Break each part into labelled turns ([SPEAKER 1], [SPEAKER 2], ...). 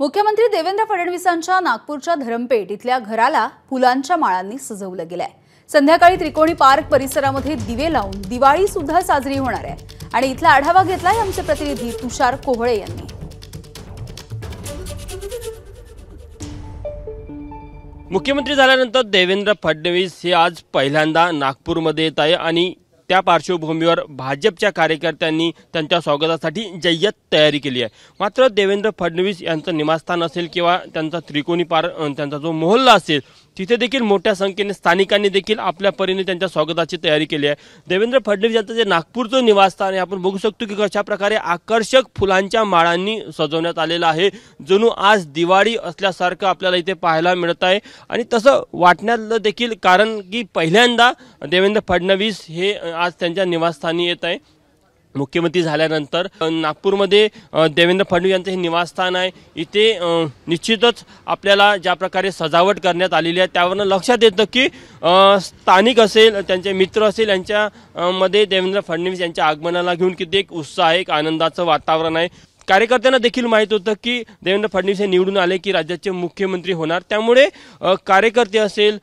[SPEAKER 1] मुख्यमंत्री देवेंद्र फडणवीसांच्या नागपूरच्या धरमपेठ इथल्या घराला फुलांच्या माळांनी सजवलं गेलंय संध्याकाळी त्रिकोणी पार्क परिसरामध्ये दिवे लावून दिवाळी सुद्धा साजरी होणार आहे आणि इथला आढावा घेतलाय आमचे प्रतिनिधी तुषार कोहळे यांनी
[SPEAKER 2] मुख्यमंत्री झाल्यानंतर देवेंद्र फडणवीस हे आज पहिल्यांदा नागपूरमध्ये येत आहे आणि त्या पार्श्वभूमीवर भाजपच्या कार्यकर्त्यांनी त्यांच्या स्वागतासाठी जय्यत तयारी केली आहे मात्र देवेंद्र फडणवीस यांचं निवासस्थान असेल किंवा त्यांचा त्रिकोणी पार त्यांचा जो मोहल्ला असेल तिथे देखील मोठ्या संख्येने स्थानिकांनी देखील आपल्या परीने त्यांच्या स्वागताची तयारी केली आहे देवेंद्र फडणवीस यांचं जे नागपूरचं निवासस्थान आहे आपण बघू शकतो की कशा प्रकारे आकर्षक फुलांच्या माळांनी सजवण्यात आलेलं आहे जणू आज दिवाळी असल्यासारखं आपल्याला इथे पाहायला मिळत आहे आणि तसं वाटण्यातलं देखील कारण की पहिल्यांदा देवेंद्र फडणवीस हे आज त्यांच्या निवासस्थानी येत आहे मुख्यमंत्री झाल्यानंतर नागपूरमध्ये देवेंद्र फडणवीस यांचं हे निवासस्थान आहे इथे निश्चितच आपल्याला ज्या प्रकारे सजावट करण्यात आलेली आहे त्यावरनं लक्षात येतं की स्थानिक असेल त्यांचे मित्र असेल यांच्यामध्ये देवेंद्र फडणवीस यांच्या आगमनाला घेऊन किती एक उत्साह आहे एक आनंदाचं वातावरण आहे कार्यकर्त्यांना देखील माहीत होतं की देवेंद्र फडणवीस हे निवडून आले की राज्याचे मुख्यमंत्री होणार त्यामुळे कार्यकर्ते असेल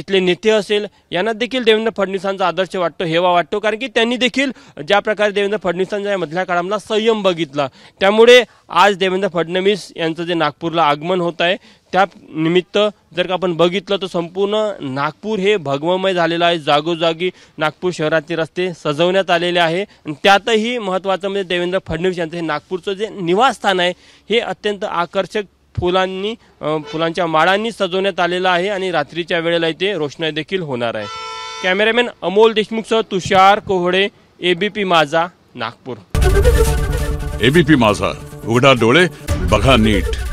[SPEAKER 2] इथले नेते असेल यांना देखील देवेंद्र फडणवीसांचा आदर्श वाटतो हेवा वाटतो कारण की त्यांनी देखील ज्या प्रकारे देवेंद्र फडणवीसांच्या या मधल्या काळामधला संयम बघितला त्यामुळे आज देवेंद्र फडणवीस यांचं जे नागपूरला आगमन होत आहे त्या निमित्त जर का आपण बघितलं तर संपूर्ण नागपूर हे भगवमय झालेलं आहे जागोजागी नागपूर शहराचे रस्ते सजवण्यात आलेले आहे आणि त्यातही महत्त्वाचं म्हणजे देवेंद्र फडणवीस यांचं हे नागपूरचं जे निवासस्थान आहे हे अत्यंत आकर्षक फुलांनी फुलांच्या माळांनी सजवण्यात आलेलं आहे आणि रात्रीच्या वेळेला इथे रोषणाई देखील होणार आहे कॅमेरामॅन अमोल देशमुखसह तुषार कोहडे एबीपी माझा नागपूर
[SPEAKER 1] एबीपी माझा उघडा डोळे बघा नीट